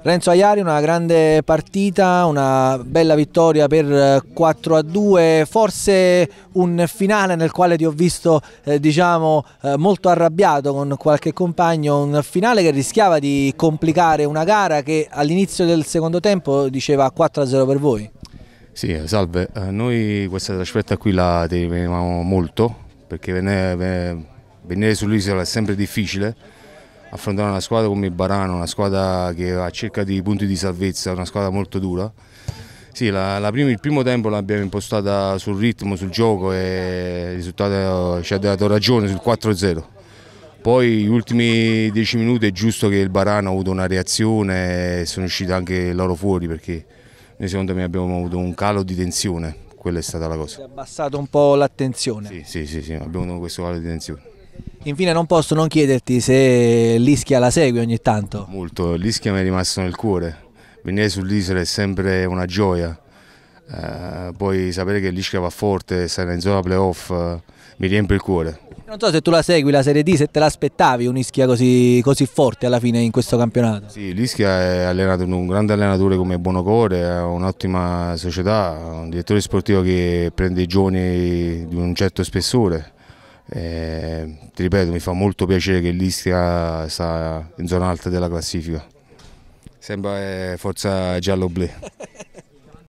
Renzo Aiari una grande partita, una bella vittoria per 4 eh, a 2, forse un finale nel quale ti ho visto eh, diciamo, eh, molto arrabbiato con qualche compagno, un finale che rischiava di complicare una gara che all'inizio del secondo tempo diceva 4 a 0 per voi. Sì, salve, eh, noi questa trasferta qui la temevamo molto perché venire, venire sull'isola è sempre difficile affrontare una squadra come il Barano, una squadra che ha cerca di punti di salvezza, una squadra molto dura. Sì, la, la prima, il primo tempo l'abbiamo impostata sul ritmo, sul gioco e il risultato ci ha dato ragione sul 4-0. Poi gli ultimi 10 minuti è giusto che il Barano ha avuto una reazione e sono usciti anche loro fuori perché noi secondo me abbiamo avuto un calo di tensione, quella è stata la cosa. Si è abbassato un po' l'attenzione. Sì, sì, sì, sì, abbiamo avuto questo calo di tensione. Infine non posso non chiederti se l'Ischia la segui ogni tanto. Molto, l'Ischia mi è rimasto nel cuore. Venire sull'isola è sempre una gioia. Eh, poi sapere che l'Ischia va forte, stare in zona playoff eh, mi riempie il cuore. Non so se tu la segui la Serie D, se te l'aspettavi un'Ischia così, così, forte alla fine in questo campionato. Sì, l'Ischia è allenato un grande allenatore come Buonocore, ha un'ottima società, un direttore sportivo che prende i giovani di un certo spessore eh, ti ripeto, mi fa molto piacere che l'Istria sta in zona alta della classifica. Sembra eh, forza giallo-blu.